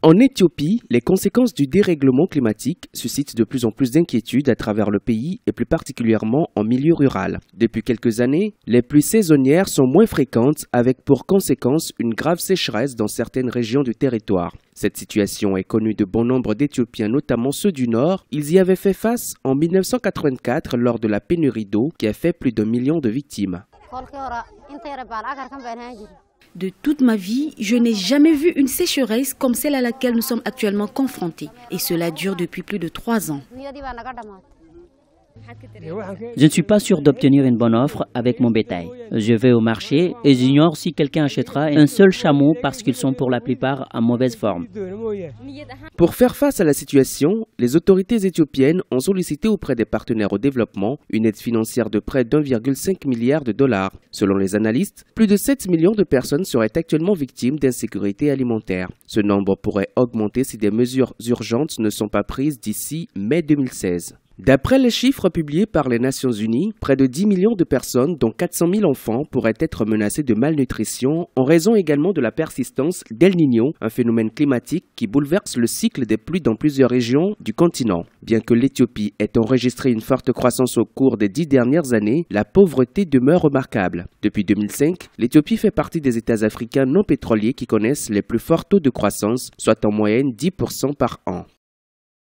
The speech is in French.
En Éthiopie, les conséquences du dérèglement climatique suscitent de plus en plus d'inquiétudes à travers le pays et plus particulièrement en milieu rural. Depuis quelques années, les pluies saisonnières sont moins fréquentes avec pour conséquence une grave sécheresse dans certaines régions du territoire. Cette situation est connue de bon nombre d'Éthiopiens, notamment ceux du Nord. Ils y avaient fait face en 1984 lors de la pénurie d'eau qui a fait plus d'un million de victimes. De toute ma vie, je n'ai jamais vu une sécheresse comme celle à laquelle nous sommes actuellement confrontés. Et cela dure depuis plus de trois ans. Je ne suis pas sûr d'obtenir une bonne offre avec mon bétail. Je vais au marché et j'ignore si quelqu'un achètera un seul chameau parce qu'ils sont pour la plupart en mauvaise forme. Pour faire face à la situation, les autorités éthiopiennes ont sollicité auprès des partenaires au développement une aide financière de près d'1,5 milliard de dollars. Selon les analystes, plus de 7 millions de personnes seraient actuellement victimes d'insécurité alimentaire. Ce nombre pourrait augmenter si des mesures urgentes ne sont pas prises d'ici mai 2016. D'après les chiffres publiés par les Nations Unies, près de 10 millions de personnes, dont 400 000 enfants, pourraient être menacées de malnutrition en raison également de la persistance d'El Niño, un phénomène climatique qui bouleverse le cycle des pluies dans plusieurs régions du continent. Bien que l'Éthiopie ait enregistré une forte croissance au cours des dix dernières années, la pauvreté demeure remarquable. Depuis 2005, l'Éthiopie fait partie des États africains non pétroliers qui connaissent les plus forts taux de croissance, soit en moyenne 10% par an.